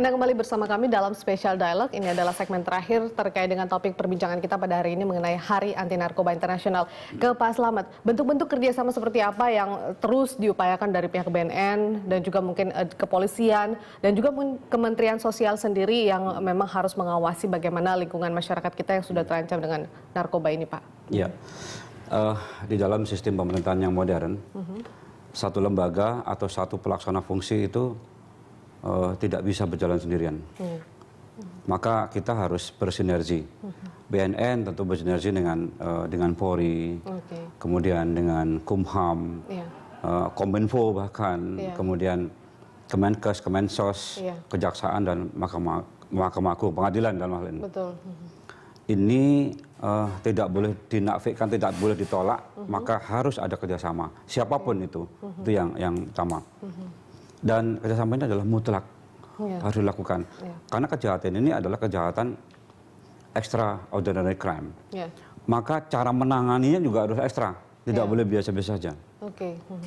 Anda kembali bersama kami dalam Special Dialog. Ini adalah segmen terakhir terkait dengan topik perbincangan kita pada hari ini mengenai Hari Anti Narkoba Internasional. Ke Pak Slamet, bentuk-bentuk kerjasama seperti apa yang terus diupayakan dari pihak BNN dan juga mungkin eh, kepolisian dan juga mungkin Kementerian Sosial sendiri yang memang harus mengawasi bagaimana lingkungan masyarakat kita yang sudah terancam dengan narkoba ini, Pak? Iya, uh, di dalam sistem pemerintahan yang modern, uh mhm. -huh. satu lembaga atau satu pelaksana fungsi itu uh, tidak bisa berjalan sendirian. Hmm. Maka kita harus bersinergi. Hmm. BNN tentu bersinergi dengan uh, dengan Polri, okay. kemudian dengan Kumham, yeah. Iya. uh, Kominfo bahkan, yeah. kemudian Kemenkes, Kemensos, yeah. Kejaksaan dan Mahkamah Mahkamah Agung, Pengadilan dan lain-lain. Ini uh, tidak boleh dinafikan, tidak boleh ditolak, uh hmm. -huh. maka harus ada kerjasama. Siapapun okay. Hmm. itu, uh -huh. itu yang yang utama. Uh -huh dan kita sampaikan adalah mutlak yeah. harus dilakukan yeah. karena kejahatan ini adalah kejahatan extraordinary crime yeah. maka cara menanganinya juga harus ekstra tidak yeah. boleh biasa-biasa saja okay. Hmm.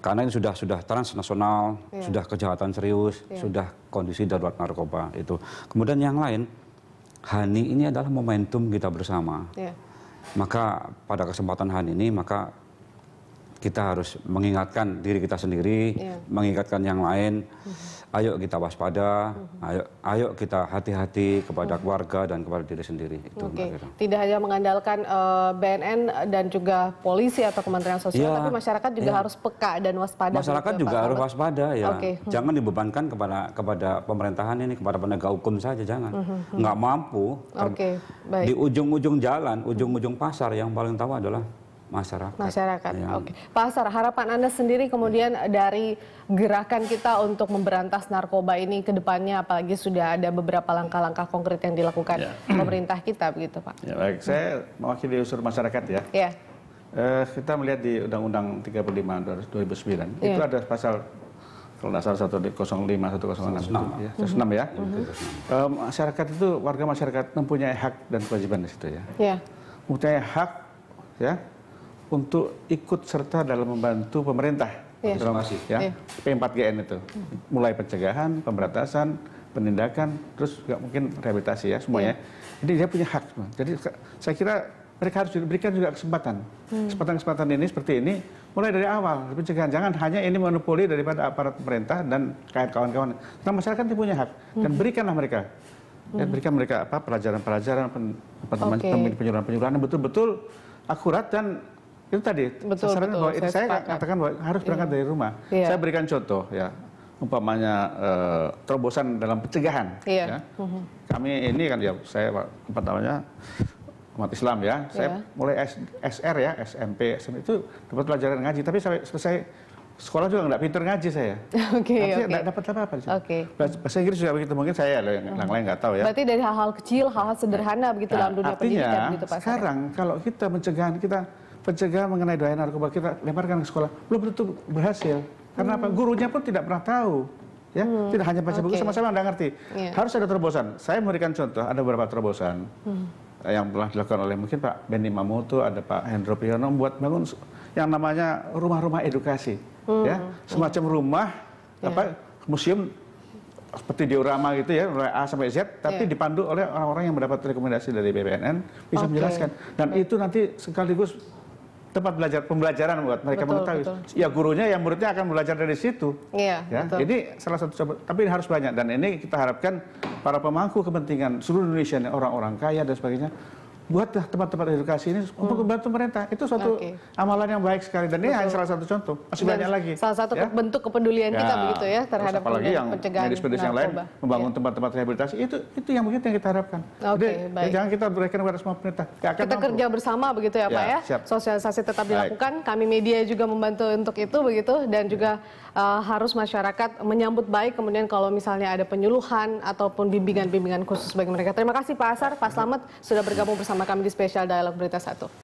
karena ini sudah sudah transnasional yeah. sudah kejahatan serius yeah. sudah kondisi darurat narkoba itu kemudian yang lain Hani ini adalah momentum kita bersama yeah. maka pada kesempatan Hani ini maka kita harus mengingatkan diri kita sendiri, iya. mengingatkan yang lain. Mhm. Ayo kita waspada, mhm. ayo ayo kita hati-hati kepada warga mhm. keluarga dan kepada diri sendiri. Itu okay. Tidak hanya mengandalkan uh, eh, BNN dan juga polisi atau Kementerian Sosial, ya. tapi masyarakat juga ya. harus peka dan waspada. Masyarakat gitu ya, juga Pak harus Robert. waspada ya. Okay. Jangan dibebankan kepada kepada pemerintahan ini, kepada penegak hukum saja jangan. Nggak mampu. okay. Baik. Di ujung-ujung jalan, ujung-ujung pasar yang paling tahu adalah masyarakat. Masyarakat. Yang... Oke. Pak Asar, harapan Anda sendiri kemudian dari gerakan kita untuk memberantas narkoba ini ke depannya apalagi sudah ada beberapa langkah-langkah konkret yang dilakukan ya. pemerintah kita begitu, Pak. Ya, baik. Saya mewakili unsur masyarakat ya. Ya. Eh, kita melihat di Undang-Undang 35 2009 ya. itu ada pasal kalau tidak salah 105 106 satu ya 106 mm -hmm. ya. Mm -hmm. eh, masyarakat itu warga masyarakat mempunyai hak dan kewajiban di situ ya. Ya. Mempunyai hak ya untuk ikut serta dalam membantu pemerintah yeah. Iya. ya P4GN itu hmm. mulai pencegahan pemberantasan penindakan terus juga mungkin rehabilitasi ya semuanya ya. jadi dia punya hak jadi saya kira mereka harus diberikan juga kesempatan hmm. kesempatan-kesempatan ini seperti ini mulai dari awal pencegahan jangan hanya ini monopoli daripada aparat pemerintah dan kawan-kawan nah masyarakat itu punya hak dan hmm. berikanlah mereka dan berikan mereka apa pelajaran-pelajaran pen, okay. penyuluhan-penyuluhan yang betul-betul akurat dan itu tadi betul, betul. bahwa saya, saya katakan bahwa harus berangkat iya. dari rumah. iya. Saya berikan contoh ya, umpamanya e, terobosan dalam pencegahan. iya. Ya. Mm-hmm. Kami ini kan ya saya apa namanya umat Islam ya, saya iya. mulai S, SR ya, SMP, SMP itu dapat pelajaran ngaji, tapi sampai selesai sekolah juga nggak pinter ngaji saya. Oke. Okay, okay. dapat apa-apa Oke. Okay. Bahasa Inggris juga begitu mungkin saya yang uh-huh. Mhm. lain nggak tahu ya. Berarti dari hal-hal kecil, hal-hal sederhana ya. begitu nah, dalam dunia artinya, pendidikan gitu Pak. Sekarang kalau kita pencegahan kita Pencegah mengenai doa narkoba kita lemparkan ke sekolah belum tentu berhasil. Karena hmm. apa? Gurunya pun tidak pernah tahu. Ya, hmm. tidak hanya baca okay. buku sama-sama Anda ngerti. Yeah. Harus ada terobosan. Saya memberikan contoh ada beberapa terobosan. Hmm. yang telah dilakukan oleh mungkin Pak Benny Mamoto, ada Pak Hendro Priyono buat bangun yang namanya rumah-rumah edukasi. Hmm. Ya, semacam yeah. rumah yeah. apa museum seperti diorama gitu ya, mulai A sampai Z, tapi yeah. dipandu oleh orang-orang yang mendapat rekomendasi dari BPNN bisa okay. menjelaskan. Dan itu nanti sekaligus tempat belajar pembelajaran buat mereka betul, mengetahui. Betul. Ya gurunya yang muridnya akan belajar dari situ. Iya. Ya, betul. Jadi salah satu coba, tapi harus banyak dan ini kita harapkan para pemangku kepentingan seluruh Indonesia orang-orang kaya dan sebagainya buat tempat-tempat edukasi ini oh. untuk membantu pemerintah. Itu suatu okay. amalan yang baik sekali dan Betul. ini hanya salah satu contoh. Masih banyak lagi. Salah satu ya? bentuk kepedulian ya. kita begitu ya terhadap apalagi yang pencegahan medis yang lain membangun ya. tempat-tempat ya. rehabilitasi itu itu yang mungkin yang kita harapkan. okay, Jadi, ya baik. Jangan kita berikan kepada semua pemerintah. kita mampu. kerja bersama begitu ya, Pak ya. ya. Siap. Sosialisasi tetap dilakukan, kami media juga membantu untuk itu begitu dan juga uh, harus masyarakat menyambut baik kemudian kalau misalnya ada penyuluhan ataupun bimbingan-bimbingan khusus bagi mereka. Terima kasih Pak Asar, Pak Slamet sudah bergabung bersama bersama kami di spesial dialog berita satu